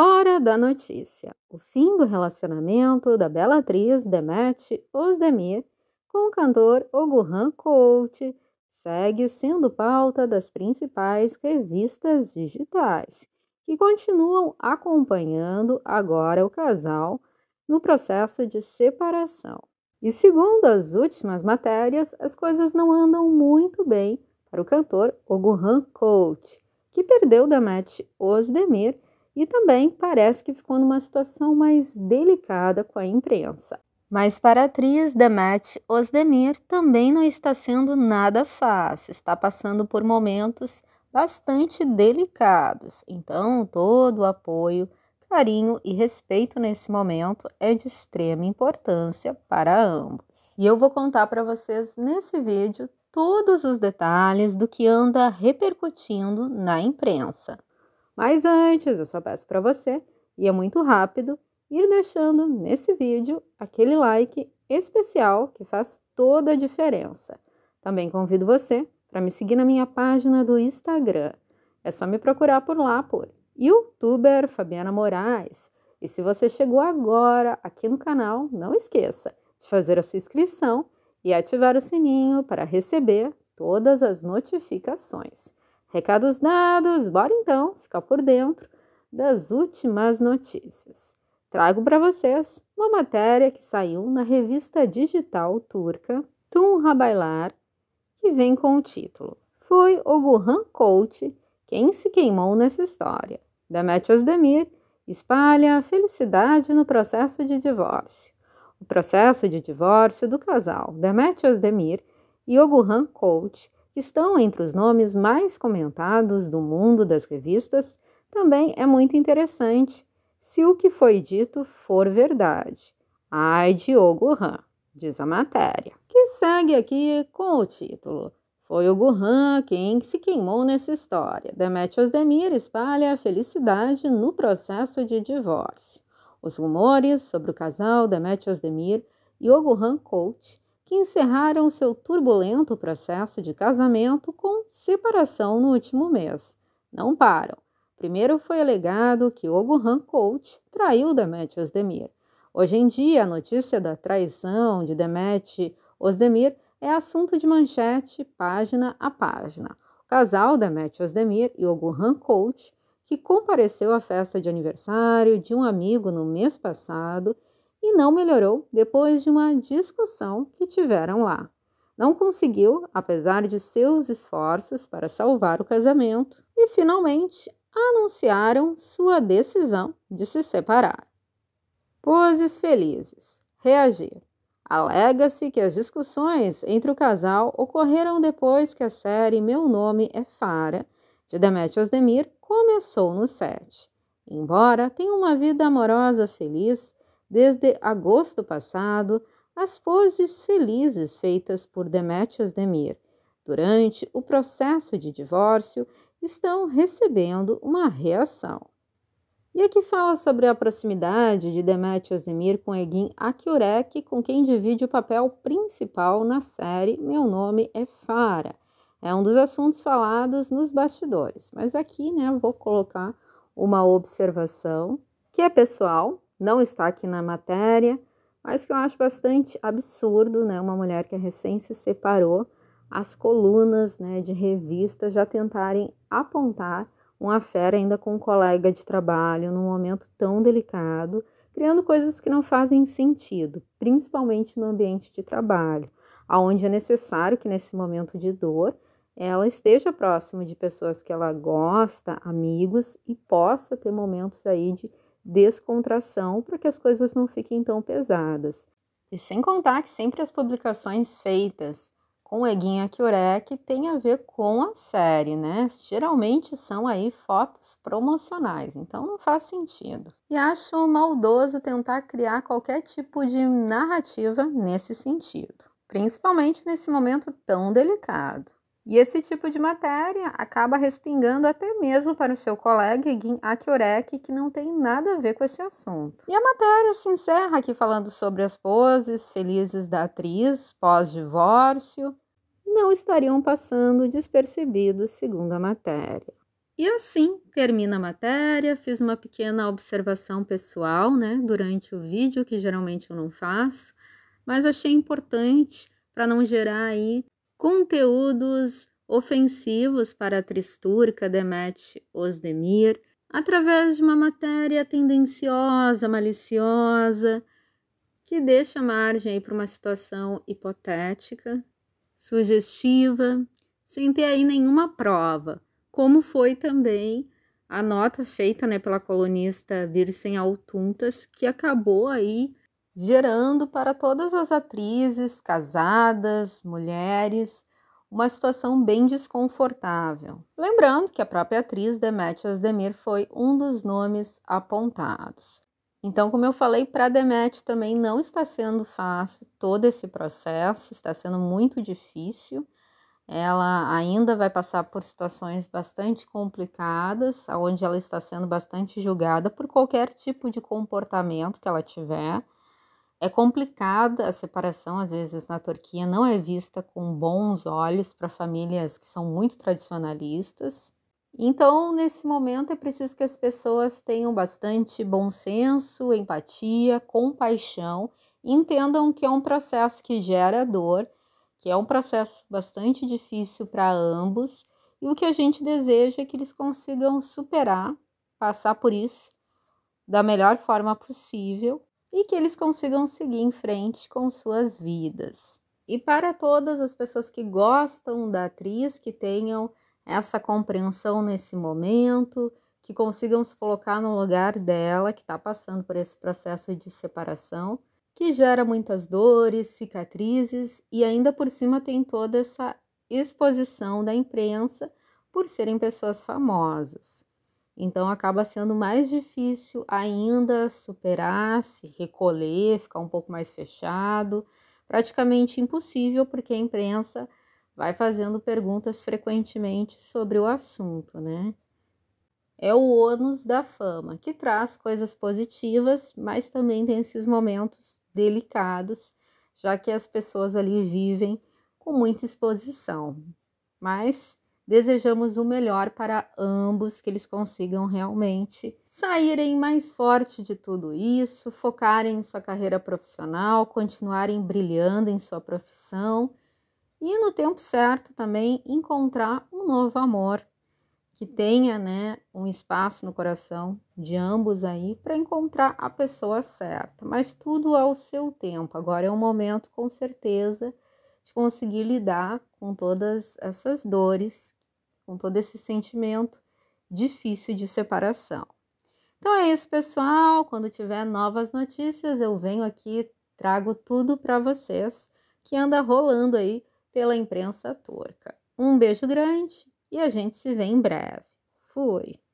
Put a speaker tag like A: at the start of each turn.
A: Hora da notícia: o fim do relacionamento da bela atriz Demet Osdemir com o cantor Ogurhan Couch segue sendo pauta das principais revistas digitais, que continuam acompanhando agora o casal no processo de separação. E segundo as últimas matérias, as coisas não andam muito bem para o cantor Ogurhan Couch, que perdeu Demet Osdemir e também parece que ficou numa situação mais delicada com a imprensa. Mas para a atriz Demet Osdemir também não está sendo nada fácil, está passando por momentos bastante delicados. Então, todo o apoio, carinho e respeito nesse momento é de extrema importância para ambos. E eu vou contar para vocês nesse vídeo todos os detalhes do que anda repercutindo na imprensa. Mas antes, eu só peço para você, e é muito rápido, ir deixando nesse vídeo aquele like especial que faz toda a diferença. Também convido você para me seguir na minha página do Instagram. É só me procurar por lá por youtuber Fabiana Moraes. E se você chegou agora aqui no canal, não esqueça de fazer a sua inscrição e ativar o sininho para receber todas as notificações. Recados dados, bora então ficar por dentro das últimas notícias. Trago para vocês uma matéria que saiu na revista digital turca Tun Habaylar, que vem com o título Foi o Gurhan Coach quem se queimou nessa história. Demet Özdemir espalha a felicidade no processo de divórcio. O processo de divórcio do casal Demet Özdemir e Ogurhan Coach estão entre os nomes mais comentados do mundo das revistas, também é muito interessante se o que foi dito for verdade. Ai, Diogo Han, diz a matéria, que segue aqui com o título. Foi o Gurran quem se queimou nessa história. Demetrios Demir espalha a felicidade no processo de divórcio. Os rumores sobre o casal Demetrios Demir e Ogurhan Coach que encerraram seu turbulento processo de casamento com separação no último mês. Não param. Primeiro foi alegado que Ogohan Coach traiu Demet Osdemir. Hoje em dia, a notícia da traição de Demet Osdemir é assunto de manchete, página a página. O casal Demet Osdemir e Ogohan Coach, que compareceu à festa de aniversário de um amigo no mês passado e não melhorou depois de uma discussão que tiveram lá. Não conseguiu, apesar de seus esforços para salvar o casamento, e finalmente anunciaram sua decisão de se separar. Poses felizes. Reagir. Alega-se que as discussões entre o casal ocorreram depois que a série Meu Nome é Fara, de Demet Osdemir, começou no set. Embora tenha uma vida amorosa feliz, desde agosto passado, as poses felizes feitas por Demetrius Demir durante o processo de divórcio estão recebendo uma reação. E aqui fala sobre a proximidade de Demetrius Demir com Egin Akiurek, com quem divide o papel principal na série Meu Nome é Fara. É um dos assuntos falados nos bastidores, mas aqui né, vou colocar uma observação que é pessoal, não está aqui na matéria, mas que eu acho bastante absurdo, né? Uma mulher que recém se separou, as colunas né, de revista já tentarem apontar uma fera ainda com um colega de trabalho num momento tão delicado, criando coisas que não fazem sentido, principalmente no ambiente de trabalho, aonde é necessário que nesse momento de dor ela esteja próximo de pessoas que ela gosta, amigos e possa ter momentos aí de descontração para que as coisas não fiquem tão pesadas. E sem contar que sempre as publicações feitas com Eguinha Kiorek tem a ver com a série, né? Geralmente são aí fotos promocionais, então não faz sentido. E acho maldoso tentar criar qualquer tipo de narrativa nesse sentido, principalmente nesse momento tão delicado. E esse tipo de matéria acaba respingando até mesmo para o seu colega Gin Akiorek, que não tem nada a ver com esse assunto. E a matéria se encerra aqui falando sobre as poses felizes da atriz pós-divórcio. Não estariam passando despercebidos, segundo a matéria. E assim termina a matéria. Fiz uma pequena observação pessoal, né, durante o vídeo, que geralmente eu não faço, mas achei importante para não gerar aí conteúdos ofensivos para a Tristurca, Demet Osdemir, através de uma matéria tendenciosa, maliciosa, que deixa margem para uma situação hipotética, sugestiva, sem ter aí nenhuma prova, como foi também a nota feita né, pela colunista Virsen Altuntas, que acabou aí gerando para todas as atrizes, casadas, mulheres, uma situação bem desconfortável. Lembrando que a própria atriz Demet Asdemir foi um dos nomes apontados. Então, como eu falei, para Demet também não está sendo fácil todo esse processo, está sendo muito difícil. Ela ainda vai passar por situações bastante complicadas, onde ela está sendo bastante julgada por qualquer tipo de comportamento que ela tiver. É complicada a separação, às vezes na Turquia não é vista com bons olhos para famílias que são muito tradicionalistas. Então, nesse momento é preciso que as pessoas tenham bastante bom senso, empatia, compaixão, entendam que é um processo que gera dor, que é um processo bastante difícil para ambos, e o que a gente deseja é que eles consigam superar, passar por isso da melhor forma possível e que eles consigam seguir em frente com suas vidas. E para todas as pessoas que gostam da atriz, que tenham essa compreensão nesse momento, que consigam se colocar no lugar dela, que está passando por esse processo de separação, que gera muitas dores, cicatrizes e ainda por cima tem toda essa exposição da imprensa por serem pessoas famosas. Então acaba sendo mais difícil ainda superar, se recolher, ficar um pouco mais fechado, praticamente impossível porque a imprensa vai fazendo perguntas frequentemente sobre o assunto, né? É o ônus da fama, que traz coisas positivas, mas também tem esses momentos delicados, já que as pessoas ali vivem com muita exposição. Mas Desejamos o melhor para ambos, que eles consigam realmente saírem mais forte de tudo isso, focarem em sua carreira profissional, continuarem brilhando em sua profissão e no tempo certo também encontrar um novo amor que tenha, né, um espaço no coração de ambos aí para encontrar a pessoa certa, mas tudo ao seu tempo. Agora é o momento com certeza de conseguir lidar com todas essas dores com todo esse sentimento difícil de separação. Então é isso, pessoal. Quando tiver novas notícias, eu venho aqui, trago tudo para vocês que anda rolando aí pela imprensa turca. Um beijo grande e a gente se vê em breve. Fui!